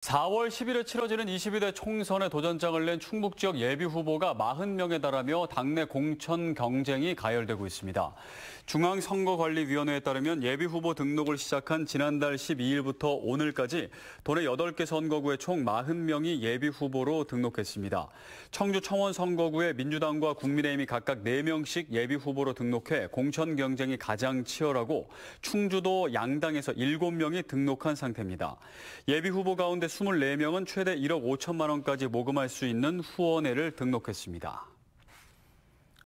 4월 10일에 치러지는 22대 총선에 도전장을 낸 충북 지역 예비 후보가 40명에 달하며 당내 공천 경쟁이 가열되고 있습니다. 중앙선거관리위원회에 따르면 예비 후보 등록을 시작한 지난달 12일부터 오늘까지 도내 8개 선거구에 총 40명이 예비 후보로 등록했습니다. 청주 청원 선거구에 민주당과 국민의힘이 각각 4명씩 예비 후보로 등록해 공천 경쟁이 가장 치열하고 충주도 양당에서 7명이 등록한 상태입니다. 예비 후보 가운데 24명은 최대 1억 5천만 원까지 모금할 수 있는 후원회를 등록했습니다.